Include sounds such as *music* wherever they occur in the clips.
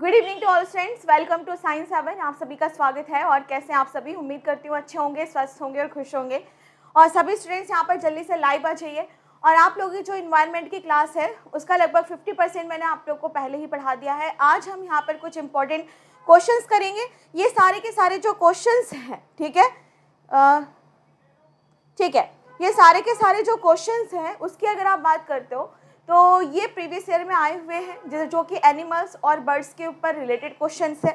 good evening to all students welcome to science heaven आप सभी का स्वागत है और कैसे आप सभी उम्मीद करती हूँ अच्छे होंगे स्वस्थ होंगे और खुश होंगे और सभी स्टूडेंट्स यहाँ पर जल्दी से लाइव आ जाइए और आप लोगों की जो इन्वायरमेंट की क्लास है उसका लगभग फिफ्टी परसेंट मैंने आप लोग को पहले ही पढ़ा दिया है आज हम यहाँ पर कुछ इंपॉर्टेंट क्वेश्चंस करेंगे ये सारे के सारे जो क्वेश्चंस हैं ठीक है ठीक है ये सारे के सारे जो क्वेश्चंस हैं उसकी अगर आप बात करते हो तो ये प्रीवियस ईयर में आए हुए हैं जैसे जो कि एनिमल्स और बर्ड्स के ऊपर रिलेटेड क्वेश्चन है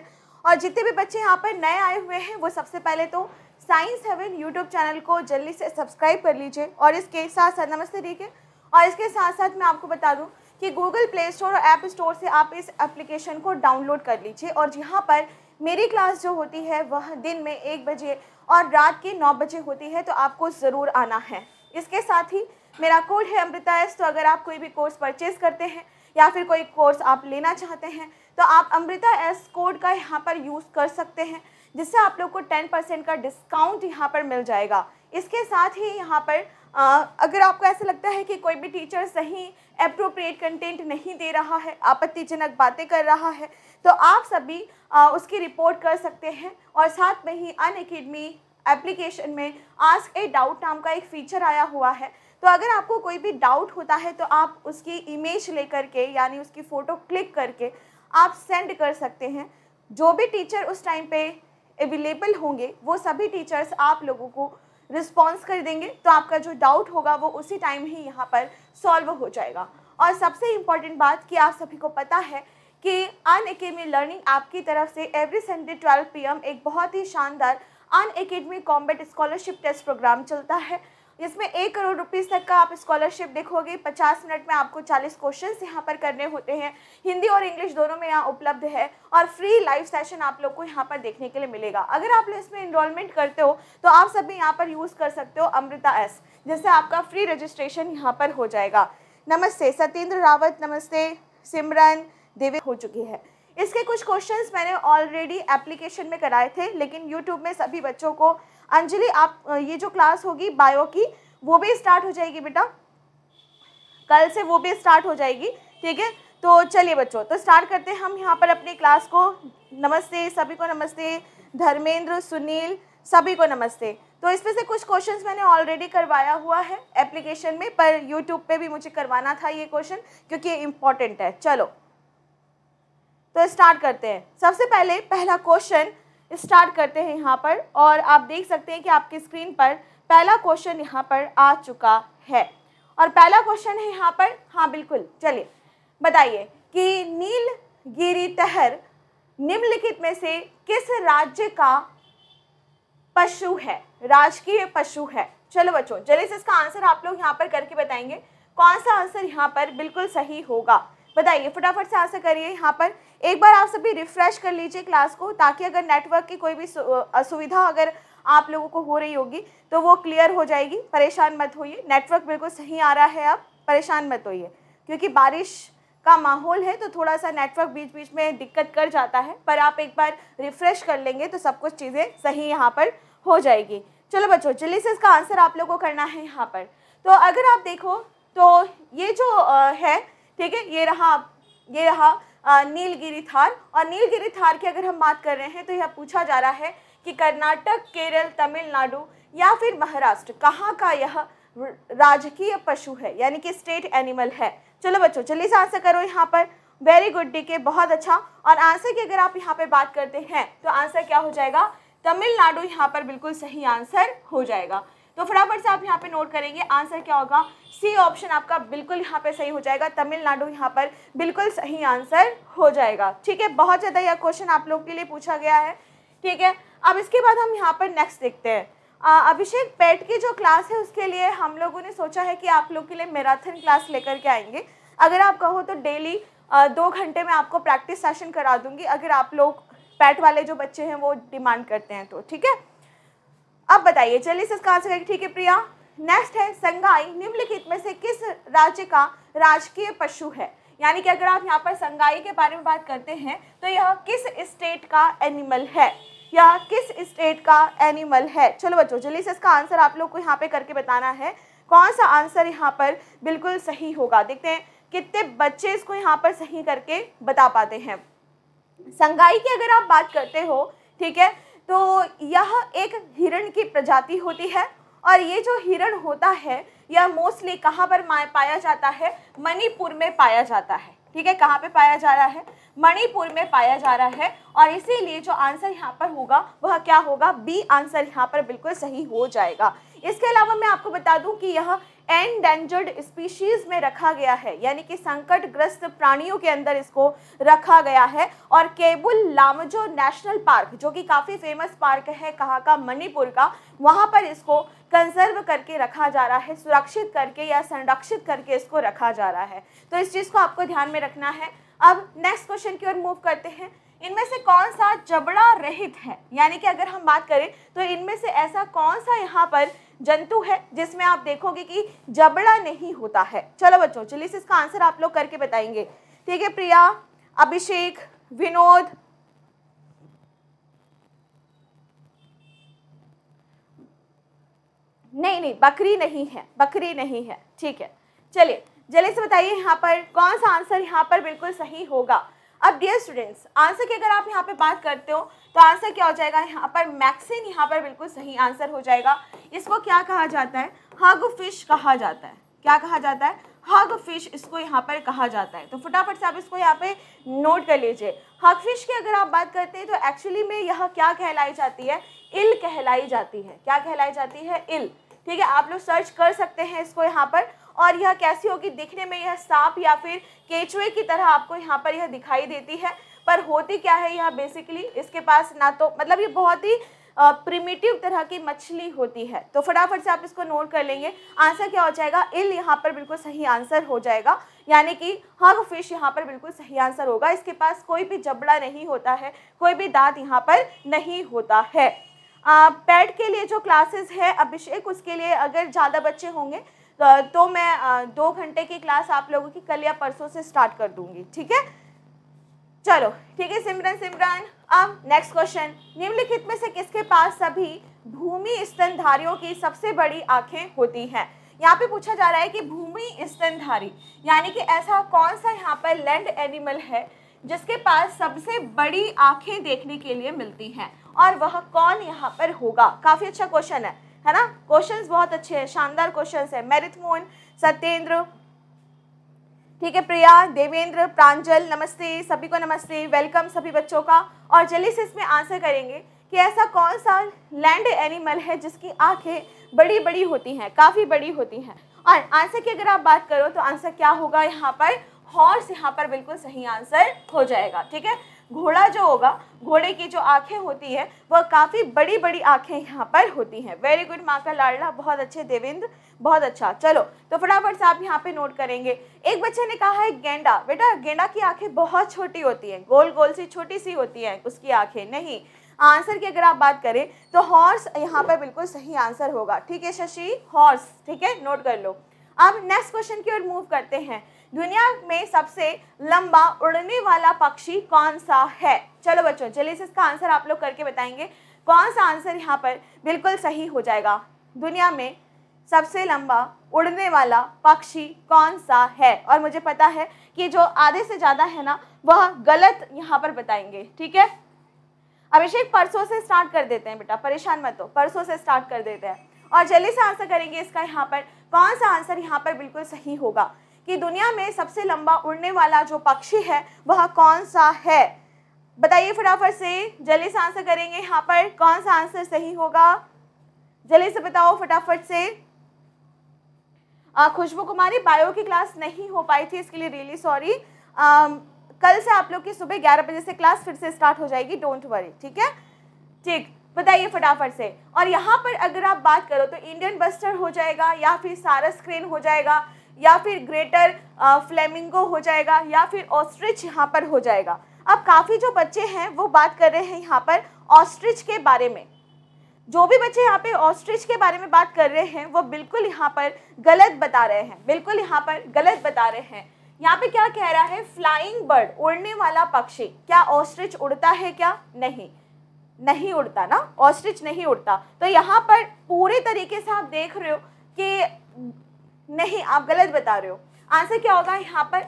और जितने भी बच्चे यहाँ पर नए आए हुए हैं वो सबसे पहले तो साइंस हेवन यूट्यूब चैनल को जल्दी से सब्सक्राइब कर लीजिए और इसके साथ साथ नमस्ते देखिए और इसके साथ साथ मैं आपको बता दूँ कि गूगल प्ले स्टोर और ऐप स्टोर से आप इस एप्लीकेशन को डाउनलोड कर लीजिए और यहाँ पर मेरी क्लास जो होती है वह दिन में एक बजे और रात के नौ बजे होती है तो आपको ज़रूर आना है इसके साथ ही मेरा कोड है अमृता एस तो अगर आप कोई भी कोर्स परचेज करते हैं या फिर कोई कोर्स आप लेना चाहते हैं तो आप अमृता एस कोड का यहाँ पर यूज़ कर सकते हैं जिससे आप लोग को टेन परसेंट का डिस्काउंट यहाँ पर मिल जाएगा इसके साथ ही यहाँ पर आ, अगर आपको ऐसा लगता है कि कोई भी टीचर सही अप्रोप्रिएट कंटेंट नहीं दे रहा है आपत्तिजनक बातें कर रहा है तो आप सभी आ, उसकी रिपोर्ट कर सकते हैं और साथ में ही अन एप्लीकेशन में आस्क ए डाउट नाम का एक फ़ीचर आया हुआ है तो अगर आपको कोई भी डाउट होता है तो आप उसकी इमेज लेकर के यानी उसकी फ़ोटो क्लिक करके आप सेंड कर सकते हैं जो भी टीचर उस टाइम पे अवेलेबल होंगे वो सभी टीचर्स आप लोगों को रिस्पॉन्स कर देंगे तो आपका जो डाउट होगा वो उसी टाइम ही यहाँ पर सॉल्व हो जाएगा और सबसे इम्पॉर्टेंट बात कि आप सभी को पता है कि अन अकेडमी लर्निंग आपकी तरफ से एवरी संडे 12 पीएम एक बहुत ही शानदार Unacademy combat scholarship test programme चलता है इसमें एक करोड़ रुपीस तक का आप स्कॉलरशिप देखोगे पचास मिनट में आपको चालीस क्वेश्चन यहाँ पर करने होते हैं हिंदी और इंग्लिश दोनों में यहाँ उपलब्ध है और फ्री लाइव सेशन आप लोग को यहाँ पर देखने के लिए मिलेगा अगर आप लोग इसमें इनरोलमेंट करते हो तो आप सभी यहाँ पर यूज़ कर सकते हो अमृता एस जिससे आपका फ्री रजिस्ट्रेशन यहाँ पर हो जाएगा नमस्ते सत्येंद्र रावत नमस्ते सिमरन देवी हो चुकी है इसके कुछ क्वेश्चंस मैंने ऑलरेडी एप्लीकेशन में कराए थे लेकिन यूट्यूब में सभी बच्चों को अंजलि आप ये जो क्लास होगी बायो की वो भी स्टार्ट हो जाएगी बेटा कल से वो भी स्टार्ट हो जाएगी ठीक है तो चलिए बच्चों तो स्टार्ट करते हैं हम यहाँ पर अपनी क्लास को नमस्ते सभी को नमस्ते धर्मेंद्र सुनील सभी को नमस्ते तो इसमें से कुछ क्वेश्चंस मैंने ऑलरेडी करवाया हुआ है एप्लीकेशन में पर यूट्यूब पे भी मुझे करवाना था ये क्वेश्चन क्योंकि ये इम्पॉर्टेंट है चलो तो स्टार्ट करते हैं सबसे पहले पहला क्वेश्चन स्टार्ट करते हैं यहाँ पर और आप देख सकते हैं कि आपकी स्क्रीन पर पहला क्वेश्चन यहाँ पर आ चुका है और पहला क्वेश्चन है यहाँ पर हाँ बिल्कुल चलिए बताइए कि नीलगिरी तहर निम्नलिखित में से किस राज्य का पशु है राजकीय पशु है चलो बच्चों जल्दी से इसका आंसर आप लोग यहाँ पर करके बताएंगे कौन सा आंसर यहाँ पर बिल्कुल सही होगा बताइए फटाफट से आंसर करिए यहाँ पर एक बार आप सभी रिफ्रेश कर लीजिए क्लास को ताकि अगर नेटवर्क की कोई भी असुविधा अगर आप लोगों को हो रही होगी तो वो क्लियर हो जाएगी परेशान मत होइए नेटवर्क बिल्कुल सही आ रहा है आप परेशान मत होइए क्योंकि बारिश का माहौल है तो थोड़ा सा नेटवर्क बीच बीच में दिक्कत कर जाता है पर आप एक बार रिफ्रेश कर लेंगे तो सब कुछ चीज़ें सही यहाँ पर हो जाएगी चलो बच्चों जल्दी से इसका आंसर आप लोग को करना है यहाँ पर तो अगर आप देखो तो ये जो है ठीक है ये रहा ये रहा नीलगिरी थार और नीलगिरी थार की अगर हम बात कर रहे हैं तो यह पूछा जा रहा है कि कर्नाटक केरल तमिलनाडु या फिर महाराष्ट्र कहाँ का यह राजकीय पशु है यानी कि स्टेट एनिमल है चलो बच्चों जल्दी से आंसर करो यहाँ पर वेरी गुड डी के बहुत अच्छा और आंसर की अगर आप यहाँ पर बात करते हैं तो आंसर क्या हो जाएगा तमिलनाडु यहाँ पर बिल्कुल सही आंसर हो जाएगा तो फटाफट से आप यहाँ पे नोट करेंगे आंसर क्या होगा सी ऑप्शन आपका बिल्कुल यहाँ पे सही हो जाएगा तमिलनाडु यहाँ पर बिल्कुल सही आंसर हो जाएगा ठीक है बहुत ज़्यादा यह क्वेश्चन आप लोग के लिए पूछा गया है ठीक है अब इसके बाद हम यहाँ पर नेक्स्ट देखते हैं अभिषेक पेट की जो क्लास है उसके लिए हम लोगों ने सोचा है कि आप लोग के लिए मैराथन क्लास लेकर के आएंगे अगर आप कहो तो डेली दो घंटे में आपको प्रैक्टिस सेशन करा दूंगी अगर आप लोग पैट वाले जो बच्चे हैं वो डिमांड करते हैं तो ठीक है अब बताइए चलिए इसका आंसर ठीक है प्रिया नेक्स्ट है संगाई निम्नलिखित में से किस राज्य का राजकीय पशु है यानी कि अगर आप यहाँ पर संगाई के बारे में बात करते हैं तो यह किस स्टेट का एनिमल है यह किस स्टेट का एनिमल है चलो बच्चों जल्दी से इसका आंसर आप लोग को यहाँ पे करके बताना है कौन सा आंसर यहाँ पर बिल्कुल सही होगा देखते हैं कितने बच्चे इसको यहाँ पर सही करके बता पाते हैं संगाई की अगर आप बात करते हो ठीक है तो यह एक हिरण की प्रजाति होती है और ये जो हिरण होता है यह मोस्टली कहाँ पर पाया जाता है मणिपुर में पाया जाता है ठीक है कहाँ पे पाया जा रहा है मणिपुर में पाया जा रहा है और इसीलिए जो आंसर यहाँ पर होगा वह क्या होगा बी आंसर यहाँ पर बिल्कुल सही हो जाएगा इसके अलावा मैं आपको बता दूं कि यह एंडेंजर्ड स्पीशीज में रखा गया है यानी कि संकटग्रस्त प्राणियों के अंदर इसको रखा गया है और केबुल लामजो नेशनल पार्क जो कि काफ़ी फेमस पार्क है कहाँ का मणिपुर का वहाँ पर इसको कंजर्व करके रखा जा रहा है सुरक्षित करके या संरक्षित करके इसको रखा जा रहा है तो इस चीज़ को आपको ध्यान में रखना है अब नेक्स्ट क्वेश्चन की ओर मूव करते हैं इनमें से कौन सा जबड़ा रहित है यानी कि अगर हम बात करें तो इनमें से ऐसा कौन सा यहाँ पर जंतु है जिसमें आप देखोगे कि जबड़ा नहीं होता है चलो बच्चों चलिए इसका आंसर आप लोग करके बताएंगे ठीक है प्रिया अभिषेक विनोद नहीं नहीं बकरी नहीं है बकरी नहीं है ठीक है चलिए जल्दी से बताइए यहाँ पर कौन सा आंसर यहाँ पर बिल्कुल सही होगा अब डियर स्टूडेंट्स आंसर की अगर आप यहाँ पे बात करते हो तो आंसर क्या हो जाएगा यहाँ पर मैक्सिन यहाँ पर बिल्कुल सही आंसर हो जाएगा इसको क्या कहा जाता है हग फिश कहा जाता है क्या कहा जाता है हग फिश इसको यहाँ पर कहा जाता है तो फटाफट से आप इसको यहाँ पे नोट कर लीजिए हग फिश की अगर आप बात करते हैं तो एक्चुअली में यह क्या कहलाई जाती है इल कहलाई जाती है क्या कहलाई जाती है इल ठीक है आप लोग सर्च कर सकते हैं इसको यहाँ पर और यह कैसी होगी दिखने में यह सांप या फिर केचुए की तरह आपको यहाँ पर यह दिखाई देती है पर होती क्या है यह बेसिकली इसके पास ना तो मतलब ये बहुत ही प्रिमिटिव तरह की मछली होती है तो फटाफट से आप इसको नोट कर लेंगे आंसर क्या हो जाएगा इल यहाँ पर बिल्कुल सही आंसर हो जाएगा यानी कि हग फिश यहाँ पर बिल्कुल सही आंसर होगा इसके पास कोई भी जबड़ा नहीं होता है कोई भी दांत यहाँ पर नहीं होता है पैड के लिए जो क्लासेस है अभिषेक उसके लिए अगर ज़्यादा बच्चे होंगे तो, तो मैं दो घंटे की क्लास आप लोगों की कल या परसों से स्टार्ट कर दूंगी ठीक है चलो ठीक है सिमरन सिमरन अब नेक्स्ट क्वेश्चन निम्नलिखित में से किसके पास सभी भूमि स्तनधारियों की सबसे बड़ी आंखें होती हैं यहाँ पे पूछा जा रहा है कि भूमि स्तनधारी यानी कि ऐसा कौन सा यहाँ पर लैंड एनिमल है जिसके पास सबसे बड़ी आंखें देखने के लिए मिलती हैं और वह कौन यहाँ पर होगा काफ़ी अच्छा क्वेश्चन है है ना क्वेश्चंस बहुत अच्छे हैं शानदार क्वेश्चंस है मेरिथ मोहन सत्येंद्र ठीक है प्रिया देवेंद्र प्रांजल नमस्ते सभी को नमस्ते वेलकम सभी बच्चों का और जल्दी से इसमें आंसर करेंगे कि ऐसा कौन सा लैंड एनिमल है जिसकी आंखें बड़ी बड़ी होती हैं काफ़ी बड़ी होती हैं और आंसर की अगर आप बात करो तो आंसर क्या होगा यहाँ पर हॉर्स यहाँ पर बिल्कुल सही आंसर हो जाएगा ठीक है घोड़ा जो होगा घोड़े की जो आंखें होती है वह काफ़ी बड़ी बड़ी आंखें यहाँ पर होती हैं वेरी गुड माँ का लाडला बहुत अच्छे देवेंद्र बहुत अच्छा चलो तो फटाफट से आप यहाँ पे नोट करेंगे एक बच्चे ने कहा है गेंडा बेटा गेंडा की आंखें बहुत छोटी होती हैं गोल गोल सी छोटी सी होती हैं उसकी आँखें नहीं आंसर की अगर आप बात करें तो हॉर्स यहाँ पर बिल्कुल सही आंसर होगा ठीक है शशि हॉर्स ठीक है नोट कर लो अब नेक्स्ट क्वेश्चन की ओर मूव करते हैं दुनिया में सबसे लंबा उड़ने वाला पक्षी कौन सा है चलो बच्चों चलिए इसका आंसर आप लोग करके बताएंगे कौन सा आंसर यहाँ पर बिल्कुल सही हो जाएगा दुनिया में सबसे लंबा उड़ने वाला पक्षी कौन सा है और मुझे पता है कि जो आधे से ज़्यादा है ना वह गलत यहाँ पर बताएंगे ठीक है अभिषेक परसों से स्टार्ट कर देते हैं बेटा परेशान मत हो परसों से स्टार्ट कर देते हैं और जल्दी से आंसर करेंगे इसका यहाँ पर कौन सा आंसर यहाँ पर बिल्कुल सही होगा कि दुनिया में सबसे लंबा उड़ने वाला जो पक्षी है वह कौन सा है बताइए फटाफट से जल्दी से आंसर करेंगे यहाँ पर कौन सा आंसर सही होगा जल्दी से बताओ फटाफट से खुशबू कुमारी बायो की क्लास नहीं हो पाई थी इसके लिए रियली सॉरी कल से आप लोग की सुबह ग्यारह बजे से क्लास फिर से स्टार्ट हो जाएगी डोंट वरी ठीक है ठीक बताइए फटाफट से और यहाँ पर अगर आप बात करो तो इंडियन बस्टर हो जाएगा या फिर सारस क्रेन हो जाएगा या फिर ग्रेटर फ्लेमिंगो हो जाएगा या फिर ऑस्ट्रिच यहाँ पर हो जाएगा अब काफ़ी जो बच्चे हैं वो बात कर रहे हैं यहाँ पर ऑस्ट्रिच के बारे में जो भी बच्चे यहाँ पे ऑस्ट्रिच के बारे में बात कर रहे हैं वो बिल्कुल यहाँ पर गलत बता रहे हैं बिल्कुल यहाँ पर गलत बता रहे हैं यहाँ पे क्या कह रहा है फ्लाइंग बर्ड उड़ने वाला पक्षी क्या ऑस्ट्रिच उड़ता है क्या नहीं नहीं उड़ता ना ऑस्ट्रिच नहीं उड़ता तो यहाँ पर पूरे तरीके से आप देख रहे हो कि नहीं आप गलत बता रहे हो आंसर क्या होगा यहाँ पर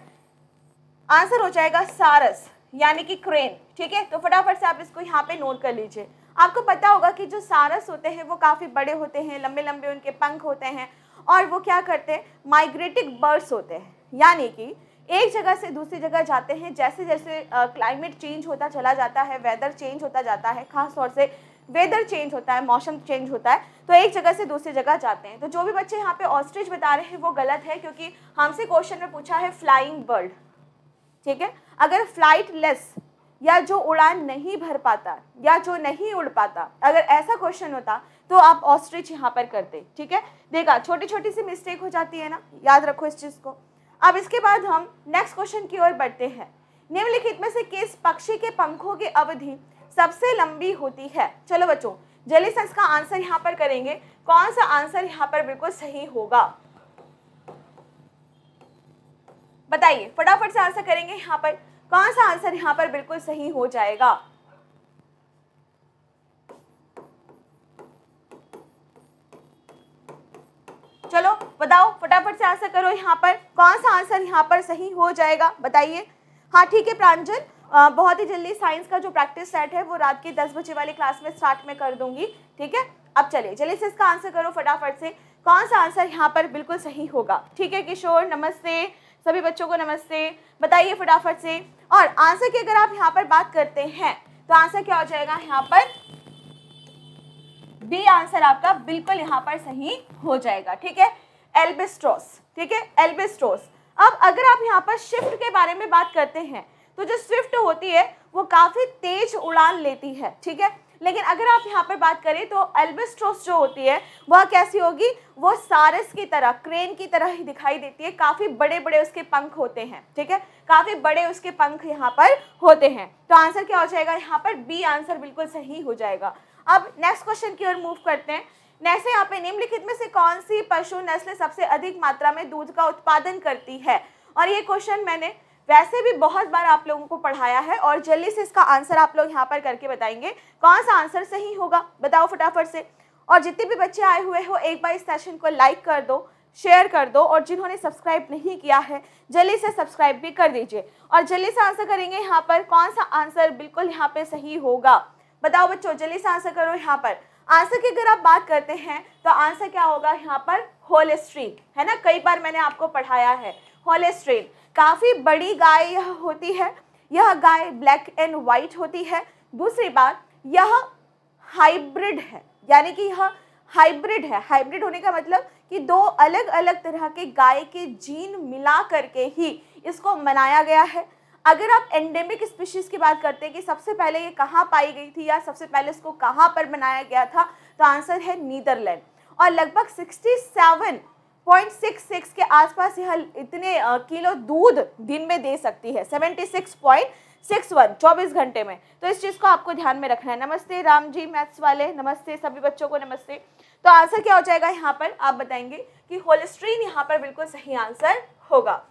आंसर हो जाएगा सारस यानी कि क्रेन ठीक है तो फटाफट से आप इसको यहाँ पे नोट कर लीजिए आपको पता होगा कि जो सारस होते हैं वो काफ़ी बड़े होते हैं लंबे लंबे उनके पंख होते हैं और वो क्या करते हैं माइग्रेटिंग बर्ड्स होते हैं यानी कि एक जगह से दूसरी जगह जाते हैं जैसे जैसे क्लाइमेट चेंज होता चला जाता है वेदर चेंज होता जाता है खासतौर से वेदर चेंज होता है मौसम चेंज होता है तो एक जगह से दूसरी जगह जाते हैं तो जो भी बच्चे यहाँ पे ऑस्ट्रिच बता रहे हैं वो गलत है क्योंकि हमसे क्वेश्चन में पूछा है फ्लाइंग बर्ड ठीक है अगर फ्लाइट लेस या जो उड़ान नहीं भर पाता या जो नहीं उड़ पाता अगर ऐसा क्वेश्चन होता तो आप ऑस्ट्रिच यहाँ पर करते ठीक है देखा छोटी छोटी सी मिस्टेक हो जाती है ना याद रखो इस चीज़ को अब इसके बाद हम नेक्स्ट क्वेश्चन की ओर बढ़ते हैं निम्नलिखित में से किस पक्षी के पंखों की अवधि सबसे लंबी होती है चलो बच्चों जली का आंसर यहाँ पर करेंगे कौन सा आंसर यहाँ पर बिल्कुल सही होगा बताइए फटाफट से आंसर करेंगे यहाँ पर कौन सा आंसर यहाँ पर बिल्कुल सही हो जाएगा चलो बताओ फटाफट से आंसर करो यहाँ पर कौन सा आंसर यहाँ पर सही हो जाएगा बताइए हाँ ठीक है प्रांजल बहुत ही जल्दी साइंस का जो प्रैक्टिस सेट है वो रात के दस बजे वाली क्लास में स्टार्ट में कर दूंगी ठीक है अब चलिए चलिए से इसका आंसर करो फटाफट से कौन सा आंसर यहाँ पर बिल्कुल सही होगा ठीक है किशोर नमस्ते सभी बच्चों को नमस्ते बताइए फटाफट से और आंसर की अगर आप यहाँ पर बात करते हैं तो आंसर क्या हो जाएगा यहाँ पर बी आंसर आपका बिल्कुल यहाँ पर सही हो जाएगा ठीक है एल्बेस्ट्रोस ठीक है एल्बेस्ट्रोस अब अगर आप यहाँ पर शिफ्ट के बारे में बात करते हैं तो जो स्विफ्ट होती है वो काफ़ी तेज उड़ान लेती है ठीक है लेकिन अगर आप यहाँ पर बात करें तो एल्बेस्ट्रोस जो होती है वह कैसी होगी वो सारस की तरह क्रेन की तरह ही दिखाई देती है काफ़ी बड़े बड़े उसके पंख होते हैं ठीक है काफ़ी बड़े उसके पंख यहाँ पर होते हैं तो आंसर क्या हो जाएगा यहाँ पर बी आंसर बिल्कुल सही हो जाएगा अब नेक्स्ट क्वेश्चन की ओर मूव करते हैं नैसे यहाँ पे निम्नलिखित में से कौन सी पशु नस्ल सबसे अधिक मात्रा में दूध का उत्पादन करती है और ये क्वेश्चन मैंने वैसे भी बहुत बार आप लोगों को पढ़ाया है और जल्दी से इसका आंसर आप लोग यहाँ पर करके बताएंगे कौन सा आंसर सही होगा बताओ फटाफट से और जितने भी बच्चे आए हुए हो एक बार इस सेशन को लाइक कर दो शेयर कर दो और जिन्होंने सब्सक्राइब नहीं किया है जल्दी से सब्सक्राइब भी कर दीजिए और जल्दी से आंसर करेंगे यहाँ पर कौन सा आंसर बिल्कुल यहाँ पर सही होगा बताओ बच्चों जल्दी से आंसर करो यहाँ पर आंसर की अगर आप बात करते हैं तो आंसर क्या होगा यहाँ पर होलेस्ट्रीन है ना कई बार मैंने आपको पढ़ाया है होलेस्ट्रीन काफ़ी बड़ी गाय यह होती है यह गाय ब्लैक एंड वाइट होती है दूसरी बात यह हाइब्रिड है यानी कि यह हाइब्रिड है हाइब्रिड होने का मतलब कि दो अलग अलग तरह के गाय के जीन मिला करके ही इसको मनाया गया है अगर आप एंडेमिक स्पीशीज़ की बात करते हैं कि सबसे पहले ये कहाँ पाई गई थी या सबसे पहले इसको कहाँ पर बनाया गया था तो आंसर है नीदरलैंड और लगभग 67 0.66 के आसपास यह इतने किलो दूध दिन में दे सकती है 76.61 24 घंटे में तो इस चीज़ को आपको ध्यान में रखना है नमस्ते राम जी मैथ्स वाले नमस्ते सभी बच्चों को नमस्ते तो आंसर क्या हो जाएगा यहाँ पर आप बताएंगे कि होलेस्ट्रीन यहाँ पर बिल्कुल सही आंसर होगा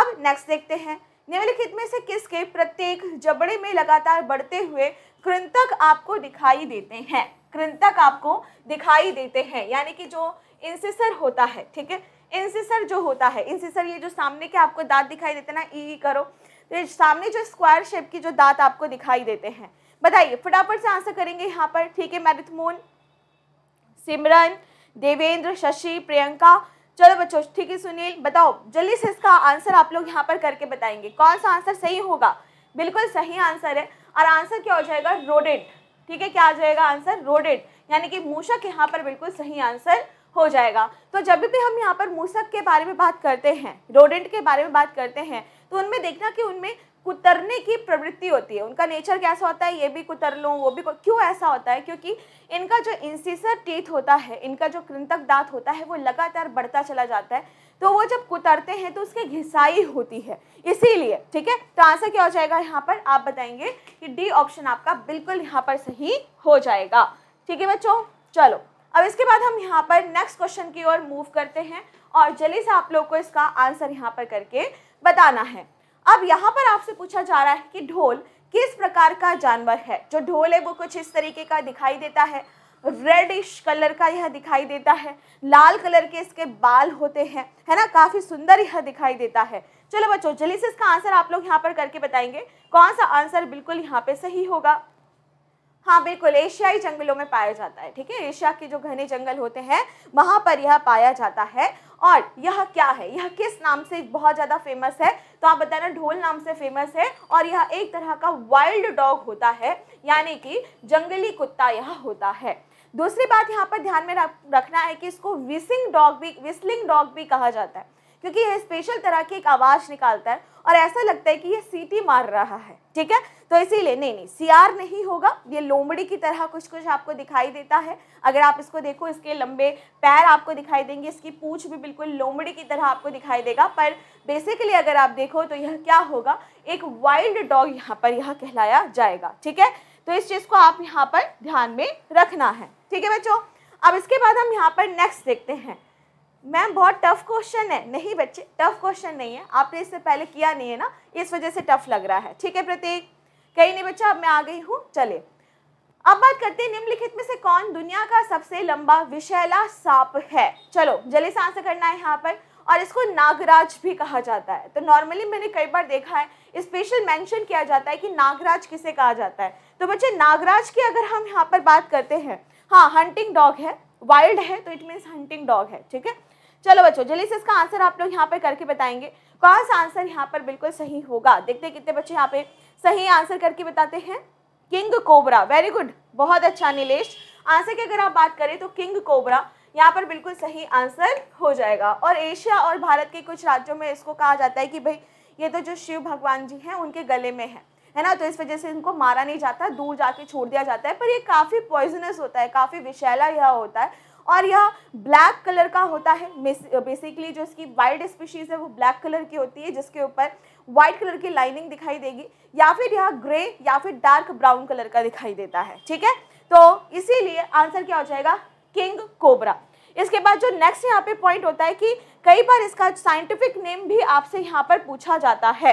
अब नेक्स्ट देखते हैं निम्नलिखित में से किसके प्रत्येक जबड़े में लगातार बढ़ते हुए कृंतक आपको दिखाई देते हैं कृंतक आपको दिखाई देते हैं यानी कि जो इंसिसर होता है ठीक है इंसिसर जो होता है इंसिसर ये जो सामने के आपको दांत दिखाई देते ना ई करो तो ये सामने जो स्क्वायर शेप की जो दांत आपको दिखाई देते हैं बताइए फटाफट से आंसर करेंगे यहाँ पर ठीक है मैरिथमोन सिमरन देवेंद्र शशि प्रियंका चलो बच्चों ठीक है सुनील बताओ जल्दी से इसका आंसर आप लोग यहाँ पर करके बताएंगे कौन सा आंसर सही होगा बिल्कुल सही आंसर है और आंसर क्या हो जाएगा रोडेंट ठीक है क्या आ जाएगा आंसर रोडेड यानी कि मूषक यहाँ पर बिल्कुल सही आंसर हो जाएगा तो जब भी हम यहाँ पर मूषक के बारे में बात करते हैं रोडेंट के बारे में बात करते हैं तो उनमें देखना कि उनमें कुतरने की प्रवृत्ति होती है उनका नेचर कैसा होता है ये भी कुतर लो वो भी क्यों ऐसा होता है क्योंकि इनका जो इंसिसर टीथ होता है इनका जो कृंतक दांत होता है वो लगातार बढ़ता चला जाता है तो वो जब कुतरते हैं तो उसकी घिसाई होती है इसीलिए ठीक है तो आंसर क्या हो जाएगा यहाँ पर आप बताएंगे कि डी ऑप्शन आपका बिल्कुल यहाँ पर सही हो जाएगा ठीक है बच्चों चलो अब इसके बाद हम यहाँ पर नेक्स्ट क्वेश्चन की ओर मूव करते हैं और जल्दी से आप लोग को इसका आंसर यहाँ पर करके बताना है अब यहाँ पर आपसे पूछा जा रहा है कि ढोल किस प्रकार का जानवर है जो ढोल है वो कुछ इस तरीके का दिखाई देता है रेडिश कलर का यह दिखाई देता है लाल कलर के इसके बाल होते हैं है ना काफ़ी सुंदर यह दिखाई देता है चलो बच्चों जल्दी से इसका आंसर आप लोग यहाँ पर करके बताएंगे कौन सा आंसर बिल्कुल यहाँ पे सही होगा हाँ बिल्कुल एशियाई जंगलों में पाया जाता है ठीक है एशिया के जो घने जंगल होते हैं वहां पर यह पाया जाता है और यह क्या है यह किस नाम से बहुत ज़्यादा फेमस है तो आप बताना ढोल नाम से फेमस है और यह एक तरह का वाइल्ड डॉग होता है यानी कि जंगली कुत्ता यह होता है दूसरी बात यहाँ पर ध्यान में रखना है कि इसको विसिंग डॉग भी विस्लिंग डॉग भी कहा जाता है क्योंकि यह स्पेशल तरह की एक आवाज़ निकालता है और ऐसा लगता है कि ये सीटी मार रहा है ठीक है तो इसीलिए नहीं नहीं सियार नहीं होगा ये लोमड़ी की तरह कुछ कुछ आपको दिखाई देता है अगर आप इसको देखो इसके लंबे पैर आपको दिखाई देंगे इसकी पूछ भी बिल्कुल लोमड़ी की तरह आपको दिखाई देगा पर बेसिकली अगर आप देखो तो यह क्या होगा एक वाइल्ड डॉग यहाँ पर यह कहलाया जाएगा ठीक है तो इस चीज़ को आप यहाँ पर ध्यान में रखना है ठीक है बच्चों अब इसके बाद हम यहाँ पर नेक्स्ट देखते हैं मैम बहुत टफ क्वेश्चन है नहीं बच्चे टफ क्वेश्चन नहीं है आपने इससे पहले किया नहीं है ना इस वजह से टफ लग रहा है ठीक है प्रत्येक कहीं नहीं बच्चा अब मैं आ गई हूँ चले अब बात करते हैं निम्नलिखित में से कौन दुनिया का सबसे लंबा विषैला सांप है चलो जल्दी से आंसर करना है यहाँ पर और इसको नागराज भी कहा जाता है तो नॉर्मली मैंने कई बार देखा है स्पेशल मेंशन किया जाता है कि नागराज किसे कहा जाता है तो बच्चे नागराज की अगर हम यहाँ पर बात करते हैं हाँ हंटिंग डॉग है वाइल्ड है तो इट मीन्स हंटिंग डॉग है ठीक है चलो बच्चों जल्दी से इसका आंसर आप लोग यहाँ पर करके बताएंगे कौन सा आंसर यहाँ पर बिल्कुल सही होगा देखते हैं कितने बच्चे यहाँ पे सही आंसर करके बताते हैं किंग कोबरा वेरी गुड बहुत अच्छा नीलेश आंसर की अगर आप बात करें तो किंग कोबरा यहाँ पर बिल्कुल सही आंसर हो जाएगा और एशिया और भारत के कुछ राज्यों में इसको कहा जाता है कि भाई ये तो जो शिव भगवान जी हैं उनके गले में है है ना तो इस वजह से इनको मारा नहीं जाता दूर जाके छोड़ दिया जाता है पर ये काफ़ी पॉइजनस होता है काफ़ी विशैला यह होता है और यह ब्लैक कलर का होता है बेसिकली जो इसकी वाइल्ड स्पीशीज़ है वो ब्लैक कलर की होती है जिसके ऊपर व्हाइट कलर की लाइनिंग दिखाई देगी या फिर यह ग्रे या फिर डार्क ब्राउन कलर का दिखाई देता है ठीक है तो इसीलिए आंसर क्या हो जाएगा किंग कोबरा इसके बाद जो नेक्स्ट यहाँ पे पॉइंट होता है कि कई बार इसका साइंटिफिक नेम भी आपसे यहाँ पर पूछा जाता है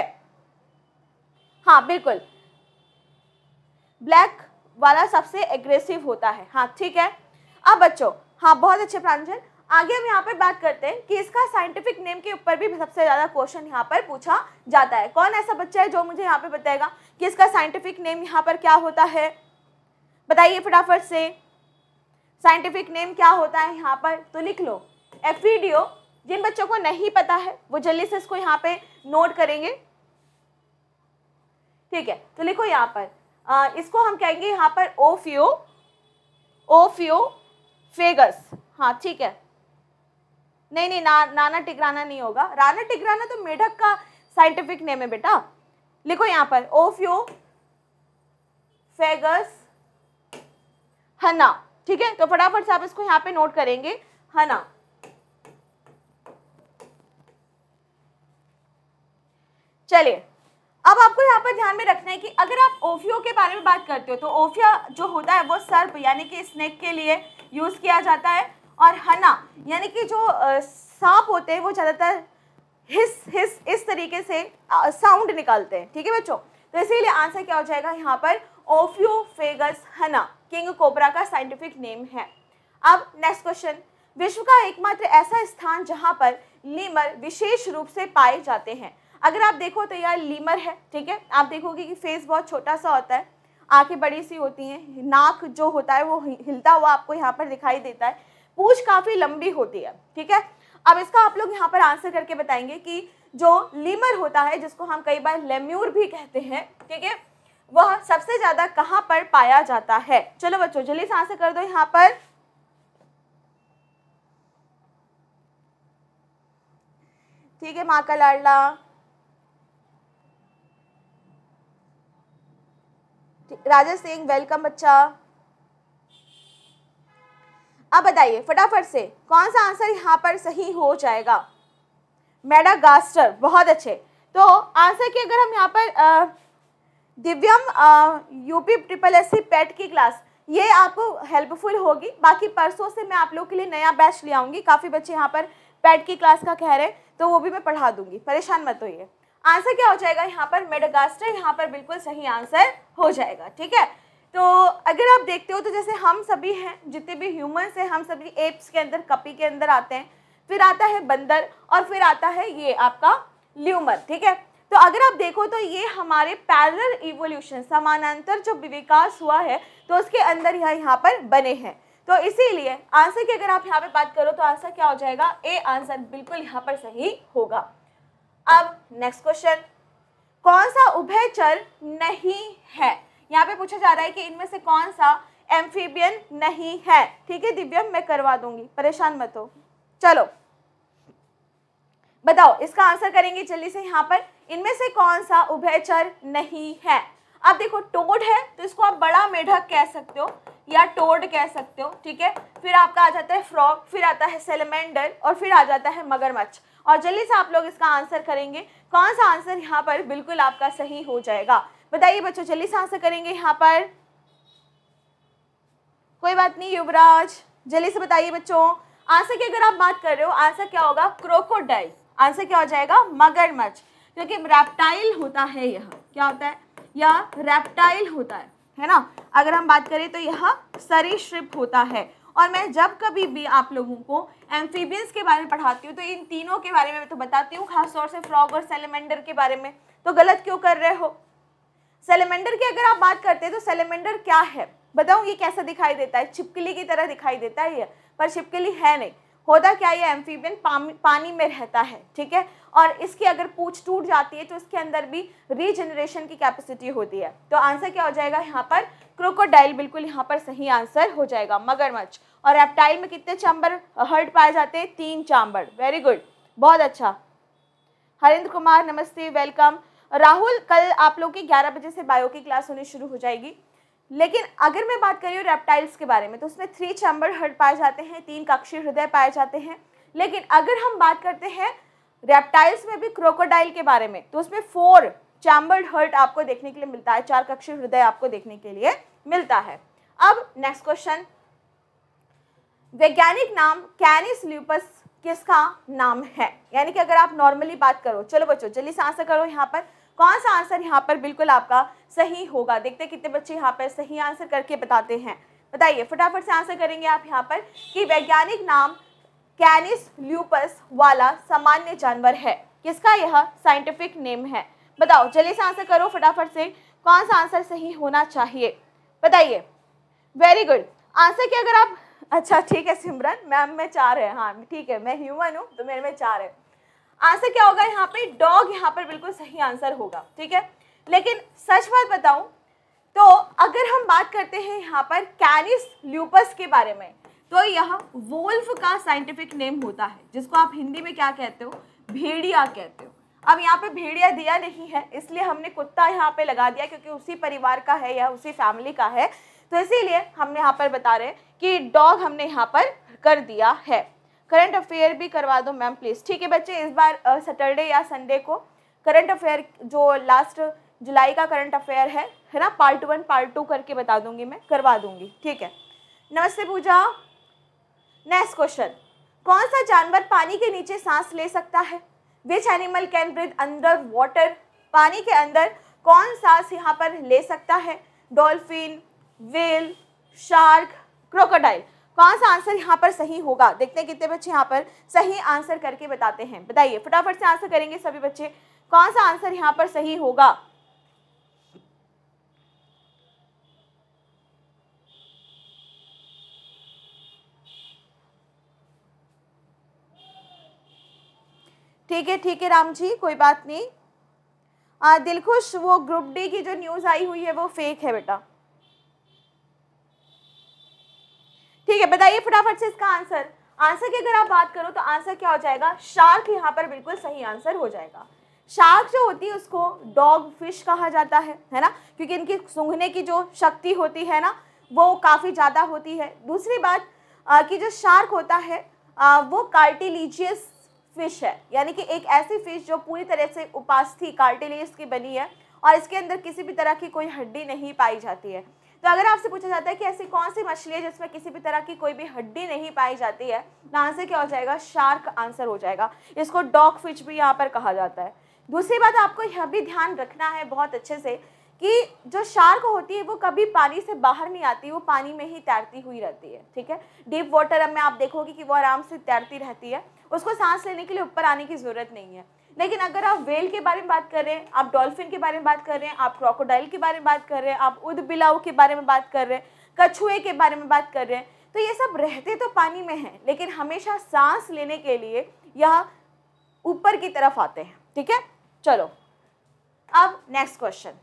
हाँ बिल्कुल ब्लैक वाला सबसे एग्रेसिव होता है हाँ ठीक है अब बच्चों हाँ बहुत अच्छे प्रांजन आगे हम यहाँ पर बात करते हैं कि इसका साइंटिफिक नेम के ऊपर भी सबसे ज़्यादा क्वेश्चन यहाँ पर पूछा जाता है कौन ऐसा बच्चा है जो मुझे यहाँ पे बताएगा कि इसका साइंटिफिक नेम यहाँ पर क्या होता है बताइए फटाफट से साइंटिफिक नेम क्या होता है यहाँ पर तो लिख लो एफीडियो e जिन बच्चों को नहीं पता है वो जल्दी से इसको यहाँ पे नोट करेंगे ठीक है तो लिखो यहाँ पर आ, इसको हम कहेंगे यहाँ पर ओफियो ओफियो फेगस हाँ ठीक है नहीं नहीं ना नाना टिकराना नहीं होगा राना टिकराना तो मेढक का साइंटिफिक नेम है बेटा लिखो यहाँ पर ओफियो फेगस हना ठीक है तो फटाफट से आप इसको यहाँ पे नोट करेंगे है ना चलिए अब आपको यहाँ पर ध्यान में रखना है कि अगर आप ओफियो के बारे में बात करते हो तो ओफिया जो होता है वो सर्प यानी कि स्नेक के लिए यूज़ किया जाता है और हना यानी कि जो सांप होते हैं वो ज़्यादातर हिस हिस इस तरीके से साउंड निकालते हैं ठीक है बच्चों तो इसीलिए आंसर क्या हो जाएगा यहाँ पर Ophiophagus hannah king cobra का साइंटिफिक नेम है अब नेक्स्ट क्वेश्चन विश्व का एकमात्र ऐसा स्थान जहां पर लीमर विशेष रूप से पाए जाते हैं अगर आप देखो तो यह लीमर है ठीक है आप देखोगे कि फेस बहुत छोटा सा होता है आंखें बड़ी सी होती हैं नाक जो होता है वो हिलता हुआ आपको यहाँ पर दिखाई देता है पूछ काफ़ी लंबी होती है ठीक है अब इसका आप लोग यहाँ पर आंसर करके बताएंगे कि जो लीमर होता है जिसको हम कई बार लेम्यूर भी कहते हैं ठीक है वह सबसे ज्यादा कहां पर पाया जाता है चलो बच्चों जल्दी से आंसर कर दो यहां पर ठीक है मां का लाडला राजा सिंह वेलकम बच्चा अब बताइए फटाफट से कौन सा आंसर यहाँ पर सही हो जाएगा गास्टर बहुत अच्छे तो आंसर की अगर हम यहाँ पर आ, Divyam UP triple S C PET की क्लास ये आपको हेल्पफुल होगी बाकी परसों से मैं आप लोगों के लिए नया बैच ले आऊँगी काफ़ी बच्चे यहाँ पर पेट की क्लास का कह रहे हैं तो वो भी मैं पढ़ा दूंगी परेशान मत होइए आंसर क्या हो जाएगा यहाँ पर मेडागास्टर यहाँ पर बिल्कुल सही आंसर हो जाएगा ठीक है तो अगर आप देखते हो तो जैसे हम सभी हैं जितने भी ह्यूमन्स हैं हम सभी एप्स के अंदर कपी के अंदर आते हैं फिर आता है बंदर और फिर आता है ये आपका ल्यूमर ठीक है तो अगर आप देखो तो ये हमारे पैरल इवोल्यूशन समानांतर जो विकास हुआ है तो उसके अंदर यह यहाँ पर बने हैं तो इसीलिए आंसर की अगर आप यहाँ पे बात करो तो आंसर क्या हो जाएगा ए आंसर बिल्कुल यहाँ पर सही होगा अब नेक्स्ट क्वेश्चन कौन सा उभयचर नहीं है यहाँ पे पूछा जा रहा है कि इनमें से कौन सा एम्फीबियन नहीं है ठीक है दिव्यम मैं करवा दूंगी परेशान मत हो चलो बताओ इसका आंसर करेंगे जल्दी से यहाँ पर इनमें से कौन सा उभयचर नहीं है अब देखो टोड है तो इसको आप बड़ा मेढक कह सकते हो या टोड कह सकते हो ठीक है फिर आपका आ जाता है फ्रॉग फिर आता है सेलमेंडर और फिर आ जाता है मगरमच्छ और जल्दी से आप लोग इसका आंसर करेंगे कौन सा आंसर यहाँ पर बिल्कुल आपका सही हो जाएगा बताइए बच्चों जल्दी से आंसर करेंगे यहाँ पर कोई बात नहीं युवराज जल्दी से बताइए बच्चों आंसर की अगर आप बात कर रहे हो आंसर क्या होगा क्रोकोडाइल आंसर क्या हो जाएगा मगरमच्छ क्योंकि रेप्टाइल होता है यह क्या होता है यह रेप्टाइल होता है है ना अगर हम बात करें तो यह सरीश्रिप होता है और मैं जब कभी भी आप लोगों को एम्फीबियंस के बारे में पढ़ाती हूँ तो इन तीनों के बारे में तो बताती हूँ खासतौर से फ्रॉग और सेलेमेंडर के बारे में तो गलत क्यों कर रहे हो सेलेमेंडर की अगर आप बात करते हैं तो सेलेमेंडर क्या है बताऊँ ये कैसा दिखाई देता है छिपकली की तरह दिखाई देता है ये पर छिपकली है नहीं होता क्या ये एम्फीबियन पानी में रहता है ठीक है और इसकी अगर पूछ टूट जाती है तो इसके अंदर भी रीजनरेशन की कैपेसिटी होती है तो आंसर क्या हो जाएगा यहाँ पर क्रोकोडाइल बिल्कुल यहाँ पर सही आंसर हो जाएगा मगरमच्छ और एप्टाइल में कितने चाम्बर हर्ट पाए जाते हैं तीन चाम्बर वेरी गुड बहुत अच्छा हरेंद्र कुमार नमस्ते वेलकम राहुल कल आप लोग की 11 बजे से बायो की क्लास होनी शुरू हो जाएगी लेकिन अगर मैं बात करी रेप्टाइल्स के बारे में तो उसमें थ्री चैम्बर हर्ड पाए जाते हैं तीन कक्षी हृदय पाए जाते हैं लेकिन अगर हम बात करते हैं रेप्टाइल्स में भी क्रोकोडाइल के बारे में तो उसमें फोर चैम्बर्ड हर्ट आपको देखने के लिए मिलता है चार कक्षी हृदय आपको देखने के लिए मिलता है अब नेक्स्ट क्वेश्चन वैज्ञानिक नाम कैनिस ल्यूपस किसका नाम है यानी कि अगर आप नॉर्मली बात करो चलो बच्चों जल्दी से आंसर करो यहाँ पर कौन सा आंसर यहाँ पर बिल्कुल आपका सही होगा देखते हैं कितने बच्चे यहाँ पर सही आंसर करके बताते हैं बताइए फटाफट से आंसर करेंगे आप यहाँ पर कि वैज्ञानिक नाम कैनिस ल्यूपस वाला सामान्य जानवर है किसका यह साइंटिफिक नेम है बताओ जल्दी से आंसर करो फटाफट से कौन सा आंसर सही होना चाहिए बताइए वेरी गुड आंसर क्या अगर आप अच्छा ठीक है सिमरन मैम में चार है हाँ ठीक है मैं ह्यूमन हूँ तो मेरे में चार है आंसर क्या होगा यहाँ पे डॉग यहाँ पर बिल्कुल सही आंसर होगा ठीक है लेकिन सच बात बताऊं तो अगर हम बात करते हैं यहाँ पर कैनिस ल्यूपस के बारे में तो यह वोल्फ का साइंटिफिक नेम होता है जिसको आप हिंदी में क्या कहते हो भेड़िया कहते हो अब यहाँ पे भेड़िया दिया नहीं है इसलिए हमने कुत्ता यहाँ पे लगा दिया क्योंकि उसी परिवार का है या उसी फैमिली का है तो इसीलिए हम यहाँ पर बता रहे हैं कि डॉग हमने यहाँ पर कर दिया है करंट अफेयर भी करवा दो मैम प्लीज़ ठीक है बच्चे इस बार सैटरडे या संडे को करंट अफेयर जो लास्ट जुलाई का करंट अफेयर है है ना पार्ट वन पार्ट टू करके बता दूंगी मैं करवा दूंगी ठीक है नमस्ते पूजा नेक्स्ट क्वेश्चन कौन सा जानवर पानी के नीचे सांस ले सकता है which animal can breathe under water पानी के अंदर कौन सांस यहाँ पर ले सकता है डॉल्फिन वेल शार्क क्रोकोडाइल कौन सा आंसर यहाँ पर सही होगा देखते हैं कितने बच्चे यहाँ पर सही आंसर करके बताते हैं बताइए फटाफट से आंसर करेंगे सभी बच्चे कौन सा आंसर यहाँ पर सही होगा ठीक है ठीक है राम जी कोई बात नहीं दिलखुश वो ग्रुप डी की जो न्यूज़ आई हुई है वो फेक है बेटा ठीक है बताइए फटाफट से इसका आंसर आंसर की अगर आप बात करो तो आंसर क्या हो जाएगा शार्क यहाँ पर बिल्कुल सही आंसर हो जाएगा शार्क जो होती है उसको डॉग फिश कहा जाता है है ना क्योंकि इनकी सूंघने की जो शक्ति होती है ना वो काफ़ी ज़्यादा होती है दूसरी बात आ, कि जो शार्क होता है आ, वो कार्टिलीजियस फिश है यानी कि एक ऐसी फिश जो पूरी तरह से उपास्थी कार्टिलीज की बनी है और इसके अंदर किसी भी तरह की कोई हड्डी नहीं पाई जाती है तो अगर आपसे पूछा जाता है कि ऐसी कौन सी मछली है जिसमें किसी भी तरह की कोई भी हड्डी नहीं पाई जाती है तो आंसर क्या हो जाएगा शार्क आंसर हो जाएगा इसको डॉग फिश भी यहाँ पर कहा जाता है दूसरी बात आपको यह भी ध्यान रखना है बहुत अच्छे से कि जो शार्क होती है वो कभी पानी से बाहर नहीं आती वो पानी में ही तैरती हुई रहती है ठीक है डीप वाटर में आप देखोगे कि वो आराम से तैरती रहती है उसको सांस लेने के लिए ऊपर आने की ज़रूरत नहीं है लेकिन अगर आप वेल के बारे में बात कर रहे हैं आप डॉल्फिन के बारे में बात कर रहे हैं आप क्रोकोडाइल के बारे में बात कर रहे हैं आप उद बिलाऊ के बारे में बात कर रहे हैं कछुए के बारे में बात कर रहे हैं तो ये सब रहते तो पानी में हैं लेकिन हमेशा सांस लेने के लिए यह ऊपर की तरफ आते हैं ठीक है चलो अब नेक्स्ट क्वेश्चन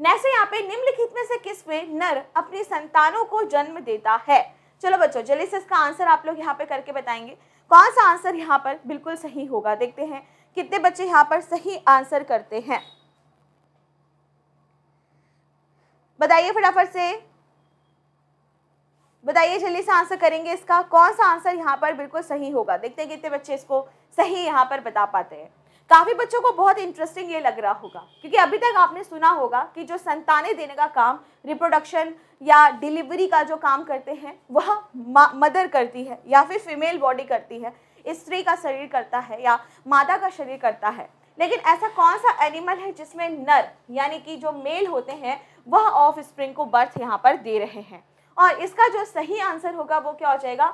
नैसे यहाँ पे निम्नलिखित में से किस में नर अपनी संतानों को जन्म देता है चलो बच्चों जल्दी से इसका आंसर आप लोग यहाँ पे करके बताएंगे कौन सा आंसर यहाँ पर बिल्कुल सही होगा देखते हैं कितने बच्चे यहाँ पर सही आंसर करते हैं बताइए फटाफट से बताइए जल्दी से आंसर करेंगे इसका कौन सा आंसर यहाँ पर बिल्कुल सही होगा देखते हैं कितने बच्चे इसको सही यहाँ पर बता पाते हैं काफ़ी बच्चों को बहुत इंटरेस्टिंग ये लग रहा होगा क्योंकि अभी तक आपने सुना होगा कि जो संतानें देने का काम रिप्रोडक्शन या डिलीवरी का जो काम करते हैं वह मदर करती है या फिर फीमेल बॉडी करती है स्त्री का शरीर करता है या मादा का शरीर करता है लेकिन ऐसा कौन सा एनिमल है जिसमें नर यानी कि जो मेल होते हैं वह ऑफ स्प्रिंग को बर्थ यहाँ पर दे रहे हैं और इसका जो सही आंसर होगा वो क्या हो जाएगा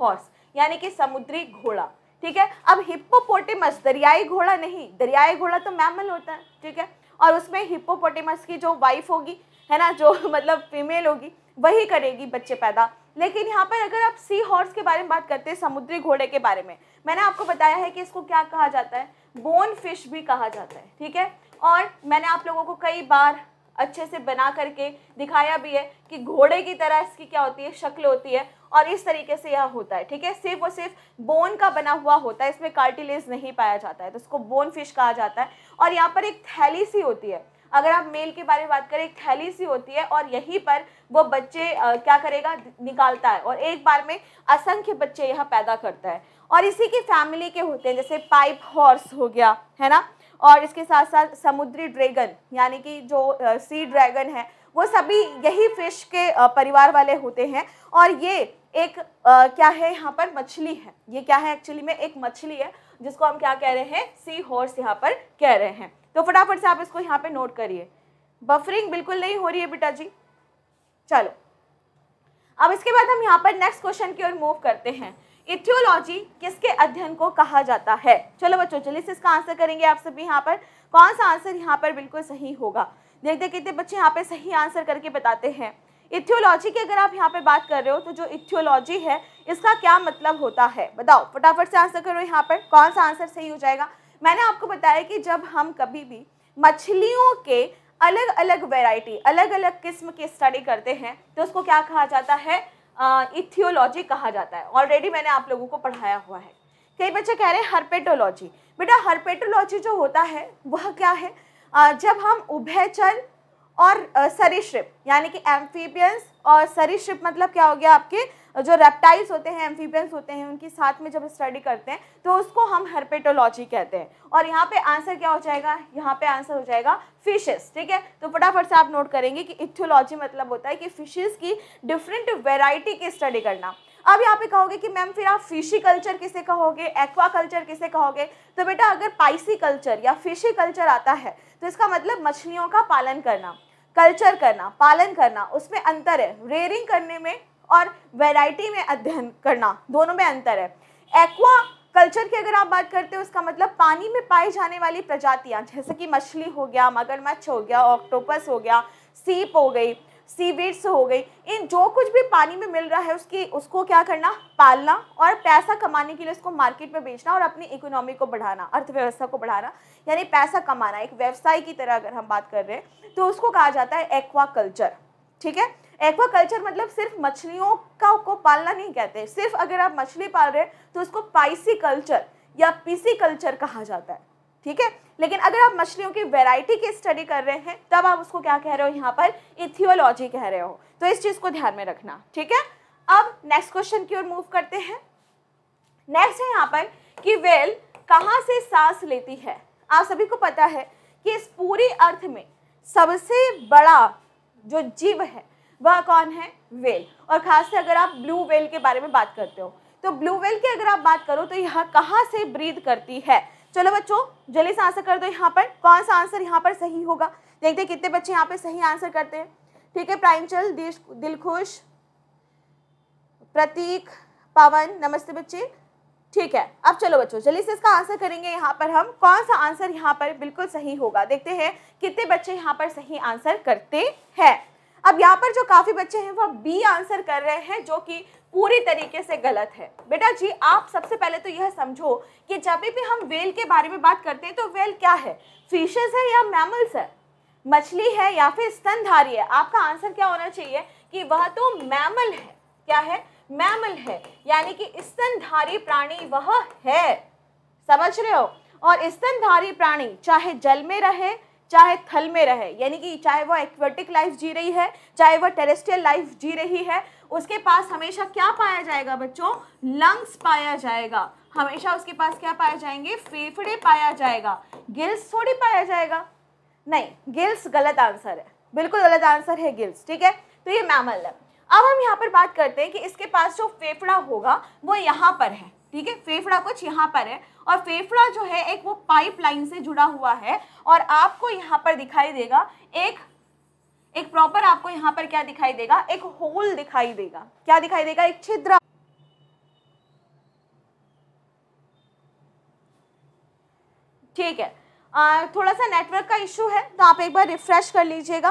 हॉर्स यानी कि समुद्री घोड़ा ठीक है अब हिप्पोपोटेमस दरियाई घोड़ा नहीं दरियाई घोड़ा तो मैमल होता है ठीक है और उसमें हिप्पोपोटेमस की जो वाइफ होगी है ना जो *laughs* मतलब फीमेल होगी वही करेगी बच्चे पैदा लेकिन यहाँ पर अगर आप सी हॉर्स के बारे में बात करते हैं समुद्री घोड़े के बारे में मैंने आपको बताया है कि इसको क्या कहा जाता है बोन फिश भी कहा जाता है ठीक है और मैंने आप लोगों को कई बार अच्छे से बना करके दिखाया भी है कि घोड़े की तरह इसकी क्या होती है शक्ल होती है और इस तरीके से यह होता है ठीक है सिर्फ और सिर्फ बोन का बना हुआ होता है इसमें कार्टिलेज नहीं पाया जाता है तो इसको बोन फिश कहा जाता है और यहाँ पर एक थैली सी होती है अगर आप मेल के बारे में बात करें एक थैली सी होती है और यहीं पर वो बच्चे आ, क्या करेगा निकालता है और एक बार में असंख्य बच्चे यह पैदा करता है और इसी की फैमिली के होते हैं जैसे पाइप हॉर्स हो गया है ना और इसके साथ साथ समुद्री ड्रैगन यानी कि जो आ, सी ड्रैगन है वो सभी यही फिश के परिवार वाले होते हैं और ये एक आ, क्या है यहाँ पर मछली है ये क्या है एक्चुअली में एक मछली है जिसको हम क्या कह रहे हैं सी हॉर्स यहाँ पर कह रहे हैं तो फटाफट से आप इसको यहाँ पे नोट करिए बफरिंग बिल्कुल नहीं हो रही है बेटा जी चलो अब इसके बाद हम यहाँ पर नेक्स्ट क्वेश्चन की ओर मूव करते हैं इथियोलॉजी किसके अध्ययन को कहा जाता है चलो बच्चों चलिए इसका आंसर करेंगे आप सभी यहाँ पर कौन सा आंसर यहाँ पर बिल्कुल सही होगा देखते कितने बच्चे यहाँ पे सही आंसर करके बताते हैं इथियोलॉजी की अगर आप यहाँ पे बात कर रहे हो तो जो इथियोलॉजी है इसका क्या मतलब होता है बताओ फटाफट से आंसर करो यहाँ पर कौन सा आंसर सही हो जाएगा मैंने आपको बताया कि जब हम कभी भी मछलियों के अलग अलग वैरायटी अलग अलग किस्म की स्टडी करते हैं तो उसको क्या कहा जाता है इथियोलॉजी कहा जाता है ऑलरेडी मैंने आप लोगों को पढ़ाया हुआ है कई बच्चे कह रहे हैं हरपेटोलॉजी बेटा हरपेटोलॉजी जो होता है वह क्या है आ, जब हम उभयचर और सरीश्रिप यानी कि एम्फीबियंस और सरीश्रिप मतलब क्या हो गया आपके जो रेप्टाइल्स होते हैं एम्फीबियंस होते हैं उनकी साथ में जब स्टडी करते हैं तो उसको हम हर्पेटोलॉजी कहते हैं और यहाँ पे आंसर क्या हो जाएगा यहाँ पे आंसर हो जाएगा फिशेस ठीक है तो फटाफट से आप नोट करेंगे कि इथियोलॉजी मतलब होता है कि फिशेज की डिफरेंट वेराइटी की स्टडी करना अब यहाँ पे कहोगे कि मैम फिर आप फिशी कल्चर किसे कहोगे एक्वा कल्चर किसे कहोगे तो बेटा अगर पाइसी कल्चर या फिशी कल्चर आता है तो इसका मतलब मछलियों का पालन करना कल्चर करना पालन करना उसमें अंतर है रेयरिंग करने में और वैरायटी में अध्ययन करना दोनों में अंतर है एक्वा कल्चर की अगर आप बात करते हो उसका मतलब पानी में पाई जाने वाली प्रजातियाँ जैसे कि मछली हो गया मगरमच्छ हो गया ऑक्टोपस हो गया सीप हो गई सीवीड्स हो गई इन जो कुछ भी पानी में मिल रहा है उसकी उसको क्या करना पालना और पैसा कमाने के लिए उसको मार्केट में बेचना और अपनी इकोनॉमी को बढ़ाना अर्थव्यवस्था को बढ़ाना यानी पैसा कमाना एक व्यवसाय की तरह अगर हम बात कर रहे हैं तो उसको कहा जाता है एक्वा कल्चर ठीक है एक्वा कल्चर मतलब सिर्फ मछलियों का को पालना नहीं कहते सिर्फ अगर आप मछली पाल रहे हैं तो उसको पाइसी कल्चर या पीसी कल्चर कहा जाता है ठीक है लेकिन अगर आप मछलियों की वैरायटी की स्टडी कर रहे हैं तब आप उसको क्या कह रहे हो यहाँ पर इथियोलॉजी कह रहे हो तो इस चीज़ को ध्यान में रखना ठीक है अब नेक्स्ट क्वेश्चन की ओर मूव करते हैं नेक्स्ट है यहाँ पर कि वेल कहाँ से सांस लेती है आप सभी को पता है कि इस पूरी अर्थ में सबसे बड़ा जो जीव है वह कौन है वेल और खास से अगर आप ब्लू वेल के बारे में बात करते हो तो ब्लू वेल की अगर आप बात करो तो यह कहाँ से ब्रीद करती है चलो बच्चों जल्दी से आंसर कर दो यहाँ पर कौन सा आंसर यहाँ पर सही होगा देखते कितने बच्चे यहाँ पे सही आंसर करते हैं ठीक है प्रांचल दिलखुश प्रतीक पवन नमस्ते बच्चे ठीक है अब चलो बच्चों जल्दी से इसका आंसर करेंगे यहाँ पर हम कौन सा आंसर यहाँ पर बिल्कुल सही होगा देखते हैं कितने बच्चे यहाँ पर सही आंसर करते हैं अब यहाँ पर जो काफ़ी बच्चे हैं वह बी आंसर कर रहे हैं जो कि पूरी तरीके से गलत है बेटा जी आप सबसे पहले तो यह समझो कि जब भी हम वेल के बारे में बात करते हैं तो वेल क्या है फिशेज है या मैमल्स है मछली है या फिर स्तनधारी है आपका आंसर क्या होना चाहिए कि वह तो मैमल है क्या है मैमल है यानी कि स्तनधारी प्राणी वह है समझ रहे हो और स्तनधारी प्राणी चाहे जल में रहे चाहे थल में रहे यानी कि चाहे वह एक्वेटिक लाइफ जी रही है चाहे वह टेरेस्ट्रियल लाइफ जी रही है उसके पास हमेशा क्या पाया जाएगा बच्चों लंग्स पाया जाएगा हमेशा उसके पास क्या पाए जाएंगे फेफड़े पाया जाएगा गिल्स थोड़ी पाया जाएगा नहीं गिल्स गलत आंसर है बिल्कुल गलत आंसर है गिल्स ठीक है तो ये मैमल है अब हम यहाँ पर बात करते हैं कि इसके पास जो फेफड़ा होगा वो यहाँ पर है ठीक है फेफड़ा कुछ यहाँ पर है और फेफड़ा जो है एक वो पाइप लाइन से जुड़ा हुआ है और आपको यहाँ पर दिखाई देगा एक एक प्रॉपर आपको यहाँ पर क्या दिखाई देगा एक होल दिखाई देगा क्या दिखाई देगा एक छिद्र ठीक है आ, थोड़ा सा नेटवर्क का इश्यू है तो आप एक बार रिफ्रेश कर लीजिएगा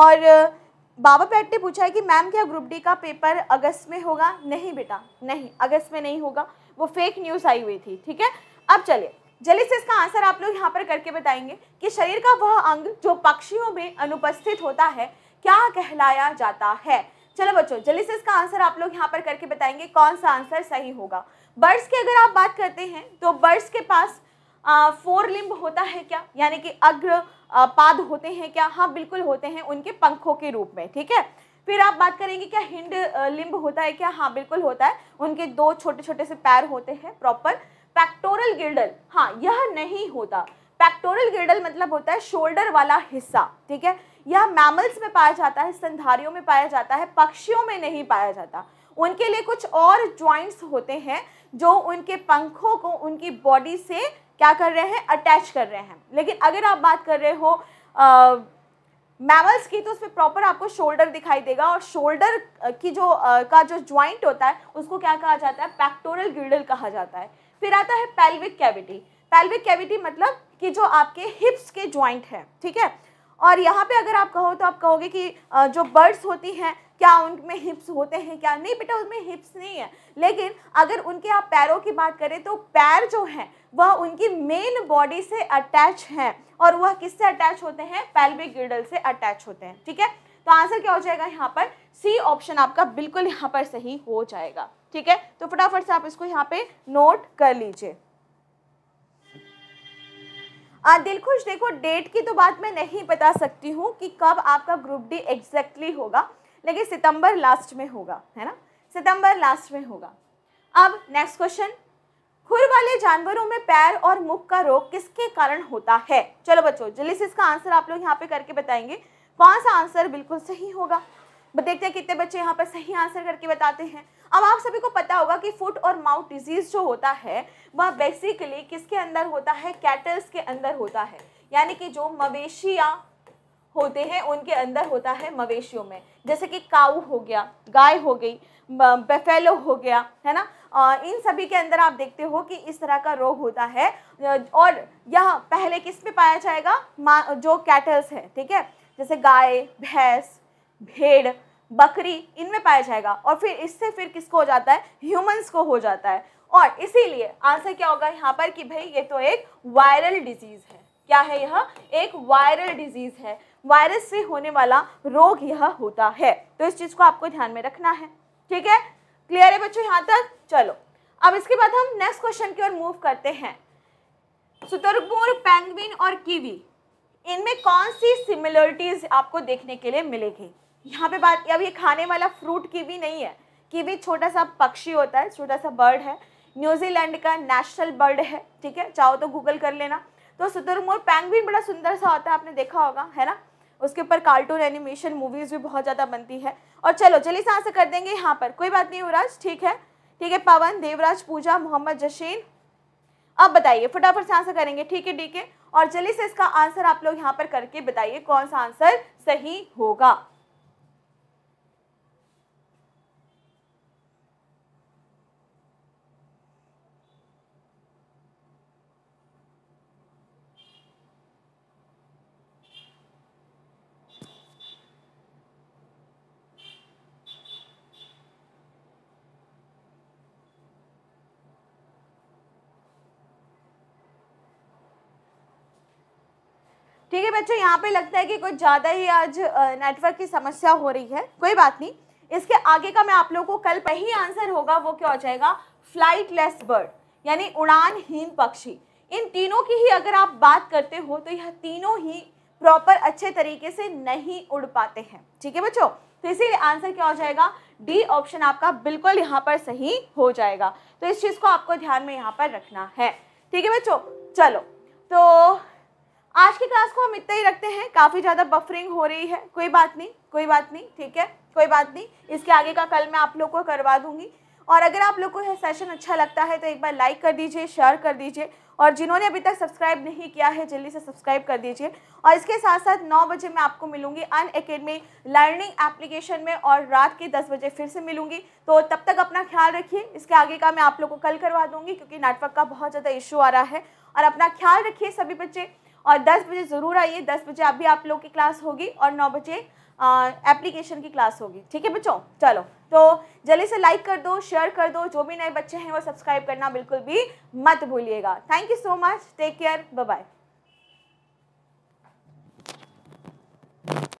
और बाबा पैट ने पूछा है कि मैम क्या ग्रुप डी का पेपर अगस्त में होगा नहीं बेटा नहीं अगस्त में नहीं होगा वो फेक न्यूज़ आई हुई थी ठीक है अब चलिए जल्दी से इसका आंसर आप लोग यहाँ पर करके बताएंगे कि शरीर का वह अंग जो पक्षियों में अनुपस्थित होता है क्या कहलाया जाता है चलो बच्चों जल्दी से इसका आंसर आप लोग यहाँ पर करके बताएंगे कौन सा आंसर सही होगा बर्ड्स की अगर आप बात करते हैं तो बर्ड्स के पास आ, फोर लिंब होता है क्या यानी कि अग्र आ, पाद होते हैं क्या हाँ बिल्कुल होते हैं उनके पंखों के रूप में ठीक है फिर आप बात करेंगे क्या हिंड लिंब होता है क्या हाँ बिल्कुल होता है उनके दो छोटे छोटे से पैर होते हैं प्रॉपर पैक्टोरल गिल्डल हाँ यह नहीं होता पैक्टोरल गिल्डल मतलब होता है शोल्डर वाला हिस्सा ठीक है यह मैमल्स में पाया जाता है संधारियों में पाया जाता है पक्षियों में नहीं पाया जाता उनके लिए कुछ और ज्वाइंट्स होते हैं जो उनके पंखों को उनकी बॉडी से क्या कर रहे हैं अटैच कर रहे हैं लेकिन अगर आप बात कर रहे हो मैमल्स की तो उसमें प्रॉपर आपको शोल्डर दिखाई देगा और शोल्डर की जो आ, का जो ज्वाइंट होता है उसको क्या कहा जाता है पैक्टोरल गिल्डल कहा जाता है फिर आता है पैल्विक कैविटी पैल्विक कैविटी मतलब कि जो आपके हिप्स के ज्वाइंट हैं ठीक है और यहाँ पे अगर आप कहो तो आप कहोगे कि जो बर्ड्स होती हैं क्या उनमें हिप्स होते हैं क्या नहीं बेटा उनमें हिप्स नहीं है लेकिन अगर उनके आप पैरों की बात करें तो पैर जो हैं वह उनकी मेन बॉडी से अटैच हैं और वह किससे अटैच होते हैं पैल्विक गिडल से अटैच होते हैं ठीक है तो आंसर क्या हो जाएगा यहाँ पर सी ऑप्शन आपका बिल्कुल यहाँ पर सही हो जाएगा ठीक है तो फटाफट से आप इसको यहाँ पे नोट कर लीजिए आ, दिल खुश देखो डेट की तो बात मैं नहीं बता सकती हूँ कि कब आपका ग्रुप डी एग्जैक्टली होगा लेकिन सितंबर लास्ट में होगा है ना सितंबर लास्ट में होगा अब नेक्स्ट क्वेश्चन खुर वाले जानवरों में पैर और मुख का रोग किसके कारण होता है चलो बच्चों जल्दी से इसका आंसर आप लोग यहाँ पे करके बताएंगे कौन सा आंसर बिल्कुल सही होगा देखते हैं कितने बच्चे यहाँ पर सही आंसर करके बताते हैं अब आप सभी को पता होगा कि फुट और माउथ डिजीज जो होता है वह बेसिकली किसके अंदर होता है कैटल्स के अंदर होता है यानी कि जो मवेशियाँ होते हैं उनके अंदर होता है मवेशियों में जैसे कि काऊ हो गया गाय हो गई बेफेलो हो गया है ना आ, इन सभी के अंदर आप देखते हो कि इस तरह का रोग होता है और यह पहले किस में पाया जाएगा जो कैटल्स हैं ठीक है जैसे गाय भैंस भेड़ बकरी इनमें पाया जाएगा और फिर इससे फिर किसको हो जाता है ह्यूमंस को हो जाता है और इसीलिए आंसर क्या होगा यहाँ पर कि भाई ये तो एक वायरल डिजीज़ है क्या है यह एक वायरल डिजीज़ है वायरस से होने वाला रोग यह होता है तो इस चीज़ को आपको ध्यान में रखना है ठीक है क्लियर है बच्चों यहाँ तक चलो अब इसके बाद हम नेक्स्ट क्वेश्चन की ओर मूव करते हैं सुतरबूर पेंगविन और कीवी इनमें कौन सी सिमिलरिटीज़ आपको देखने के लिए मिलेगी यहाँ पे बात अब ये खाने वाला फ्रूट कीवी नहीं है कीवी छोटा सा पक्षी होता है छोटा सा बर्ड है न्यूजीलैंड का नेशनल बर्ड है ठीक है चाहो तो गूगल कर लेना तो पैंग भी बड़ा सुंदर सा होता है आपने देखा होगा है ना उसके ऊपर कार्टून एनिमेशन मूवीज़ भी बहुत ज़्यादा बनती है और चलो चलिए से से कर देंगे यहाँ पर कोई बात नहीं युवराज ठीक है ठीक है पवन देवराज पूजा मोहम्मद जशीन अब बताइए फटाफट से आंसर करेंगे ठीक है ठीक है और जल्दी से इसका आंसर आप लोग यहाँ पर करके बताइए कौन सा आंसर सही होगा ठीक है बच्चों यहाँ पे लगता है कि कुछ ज़्यादा ही आज नेटवर्क की समस्या हो रही है कोई बात नहीं इसके आगे का मैं आप लोगों को कल पही आंसर होगा वो क्या हो जाएगा फ्लाइट लेस बर्ड यानी उड़ानहीन पक्षी इन तीनों की ही अगर आप बात करते हो तो यह तीनों ही प्रॉपर अच्छे तरीके से नहीं उड़ पाते हैं ठीक है बच्चों तो इसीलिए आंसर क्या हो जाएगा डी ऑप्शन आपका बिल्कुल यहाँ पर सही हो जाएगा तो इस चीज़ को आपको ध्यान में यहाँ पर रखना है ठीक है बच्चों चलो तो आज की क्लास को हम इतना ही रखते हैं काफ़ी ज़्यादा बफरिंग हो रही है कोई बात नहीं कोई बात नहीं ठीक है कोई बात नहीं इसके आगे का कल मैं आप लोग को करवा दूँगी और अगर आप लोग को यह सेशन अच्छा लगता है तो एक बार लाइक कर दीजिए शेयर कर दीजिए और जिन्होंने अभी तक सब्सक्राइब नहीं किया है जल्दी से सब्सक्राइब कर दीजिए और इसके साथ साथ नौ बजे मैं आपको मिलूंगी अन अकेडमी लर्निंग एप्लीकेशन में और रात के दस बजे फिर से मिलूंगी तो तब तक अपना ख्याल रखिए इसके आगे का मैं आप लोग को कल करवा दूंगी क्योंकि नेटवर्क का बहुत ज़्यादा इशू आ रहा है और अपना ख्याल रखिए सभी बच्चे और दस बजे ज़रूर आइए दस बजे अभी आप लोग की क्लास होगी और नौ बजे एप्लीकेशन की क्लास होगी ठीक है बच्चों चलो तो जल्दी से लाइक कर दो शेयर कर दो जो भी नए बच्चे हैं वो सब्सक्राइब करना बिल्कुल भी मत भूलिएगा thank you so much take care bye bye